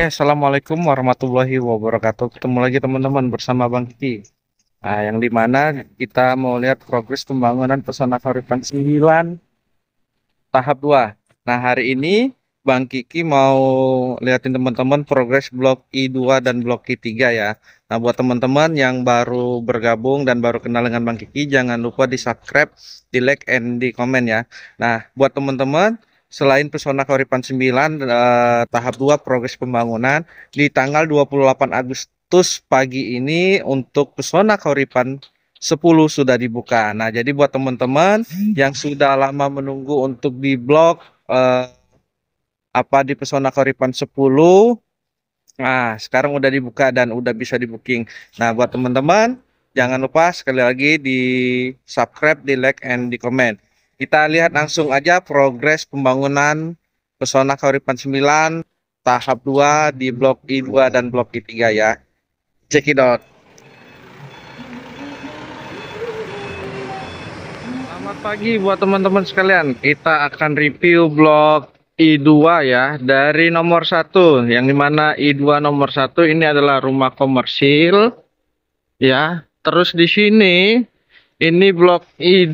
Oke, assalamualaikum warahmatullahi wabarakatuh. Ketemu lagi teman-teman bersama Bang Kiki. Nah, yang dimana kita mau lihat progres pembangunan pesona karifan 9 tahap 2. Nah, hari ini Bang Kiki mau lihatin teman-teman progres blok I2 dan blok I3 ya. Nah, buat teman-teman yang baru bergabung dan baru kenal dengan Bang Kiki, jangan lupa di subscribe, di like, and di komen ya. Nah, buat teman-teman selain pesona Kauripan 9 eh, tahap 2 progres pembangunan di tanggal 28 Agustus pagi ini untuk pesona Kauripan 10 sudah dibuka. Nah, jadi buat teman-teman yang sudah lama menunggu untuk di blog eh, apa di pesona Kauripan 10 Nah, sekarang udah dibuka dan udah bisa di booking. Nah, buat teman-teman, jangan lupa sekali lagi di subscribe, di like, and di comment. Kita lihat langsung aja progres pembangunan Pesona Kauripan 9 tahap 2 di blok I2 dan blok I3 ya. Check it out. Selamat pagi buat teman-teman sekalian. Kita akan review blok I2 ya dari nomor satu yang dimana I2 nomor satu ini adalah rumah komersil ya terus di sini ini blok I2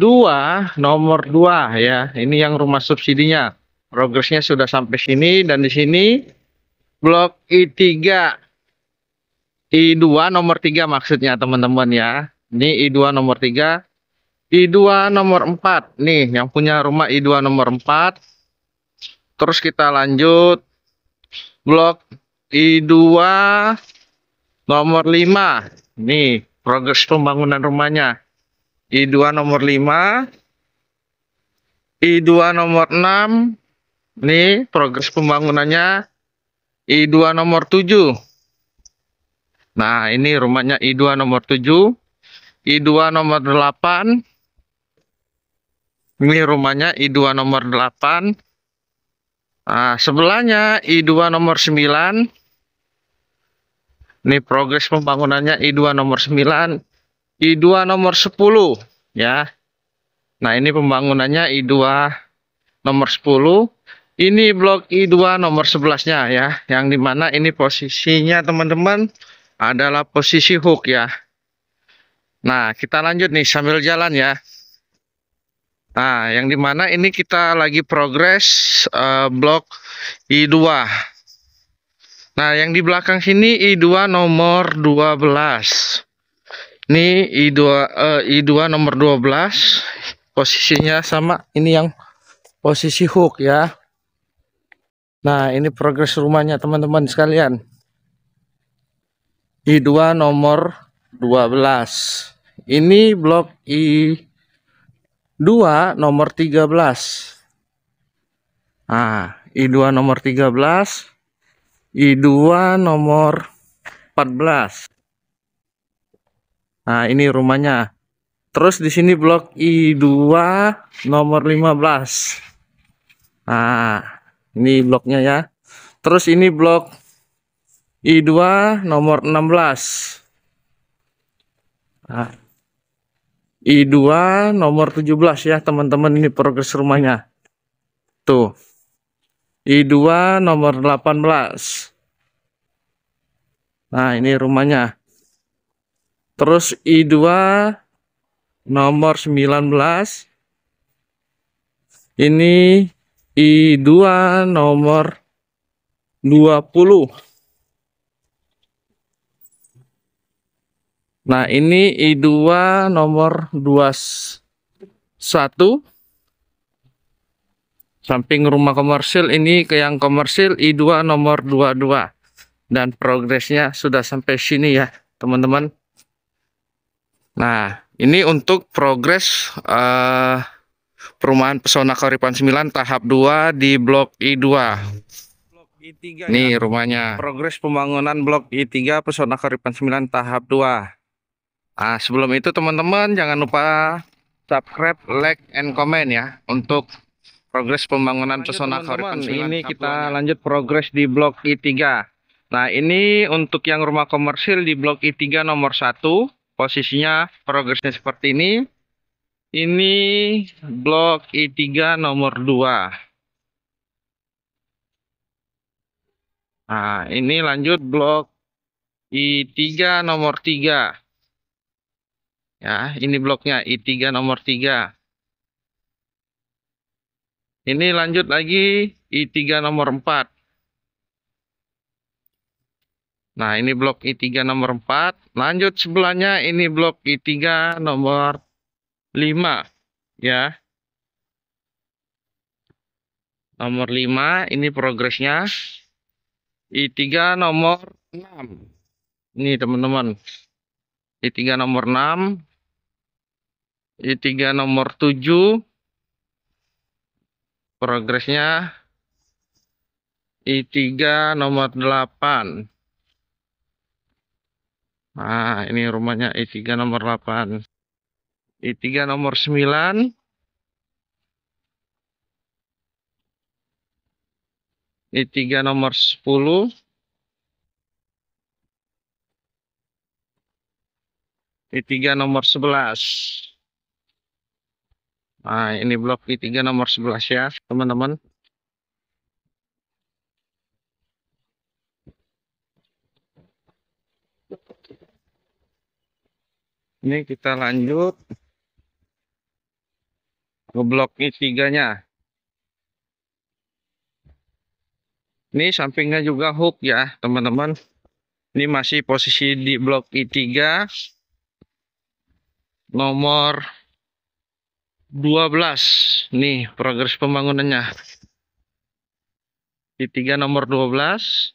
nomor 2 ya. Ini yang rumah subsidinya. Progresnya sudah sampai sini dan di sini blok I3 I2 nomor 3 maksudnya teman-teman ya. Ini I2 nomor 3 I2 nomor 4 nih yang punya rumah I2 nomor 4 terus kita lanjut blok I2 nomor 5 nih progres pembangunan rumahnya I2 nomor 5 I2 nomor 6 ini progres pembangunannya I2 nomor 7 nah ini rumahnya I2 nomor 7 I2 nomor 8 ini rumahnya I2 nomor 8 nah, sebelahnya I2 nomor 9 ini progres pembangunannya I2 nomor 9 I2 nomor 10 ya. Nah, ini pembangunannya I2 nomor 10. Ini blok I2 nomor 11-nya ya, yang dimana ini posisinya teman-teman adalah posisi hook ya. Nah, kita lanjut nih sambil jalan ya. Nah, yang dimana ini kita lagi progres uh, blok I2. Nah, yang di belakang sini I2 nomor 12. Ini I2 uh, eh, I2 nomor 12 posisinya sama ini yang posisi hook ya. Nah, ini progres rumahnya teman-teman sekalian. I2 nomor 12. Ini blok I2 nomor 13. Nah, I2 nomor 13, I2 nomor 14. Nah, ini rumahnya. Terus di sini blok I2 nomor 15. Nah, ini bloknya ya. Terus ini blok I2 nomor 16. Nah, I2 nomor 17 ya, teman-teman. Ini progres rumahnya. Tuh. I2 nomor 18. Nah, ini rumahnya. Terus I2 nomor 19. Ini I2 nomor 20. Nah, ini I2 nomor 21 samping rumah komersil ini ke yang komersil I2 nomor 22 dan progresnya sudah sampai sini ya teman-teman Nah, ini untuk progres uh, perumahan Pesona Karipan 9 tahap 2 di Blok I2. Blok I3 ini ya. rumahnya. Progres pembangunan Blok I3 Pesona Karipan 9 tahap 2. Nah, sebelum itu teman-teman jangan lupa subscribe, like, and comment ya untuk progres pembangunan lanjut, Pesona Karipan 9. Ini kita lanjut progres di Blok I3. Nah, ini untuk yang rumah komersil di Blok I3 nomor 1 posisinya progresnya seperti ini ini blok I3 nomor 2 nah ini lanjut blok I3 nomor 3 ya ini bloknya I3 nomor 3 ini lanjut lagi I3 nomor 4 Nah, ini blok I3 nomor 4. Lanjut sebelahnya ini blok I3 nomor 5 ya. Nomor 5 ini progresnya. I3 nomor 6. Ini teman-teman. I3 nomor 6. I3 nomor 7. Progresnya I3 nomor 8. Nah, ini rumahnya E3 nomor 8. E3 nomor 9. E3 nomor 10. E3 nomor 11. Nah, ini blok E3 nomor 11 ya, teman-teman. ini kita lanjut ke blok I3 nya ini sampingnya juga hook ya teman-teman ini masih posisi di blok I3 nomor 12 nih progres pembangunannya I3 nomor 12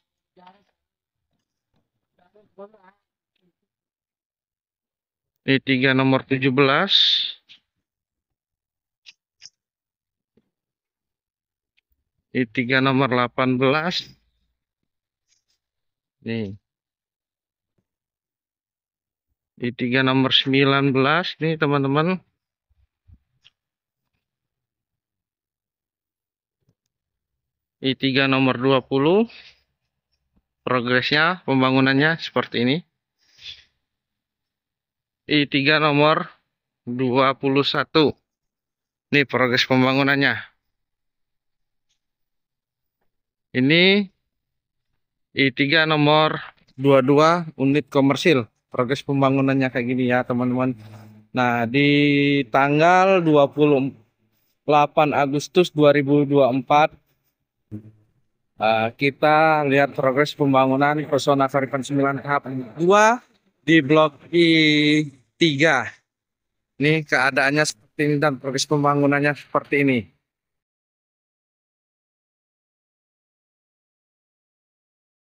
d tiga nomor 17 d tiga nomor 18 nih d tiga nomor 19 nih teman-teman I3 nomor 20 progresnya pembangunannya seperti ini I3 nomor 21. Ini progres pembangunannya. Ini I3 nomor 22 unit komersil. Progres pembangunannya kayak gini ya teman-teman. Nah di tanggal 28 Agustus 2024 Uh, ah, kita lihat progres pembangunan persona Karipan 9 tahap 2 di blok I tiga, Ini keadaannya seperti ini dan progres pembangunannya seperti ini.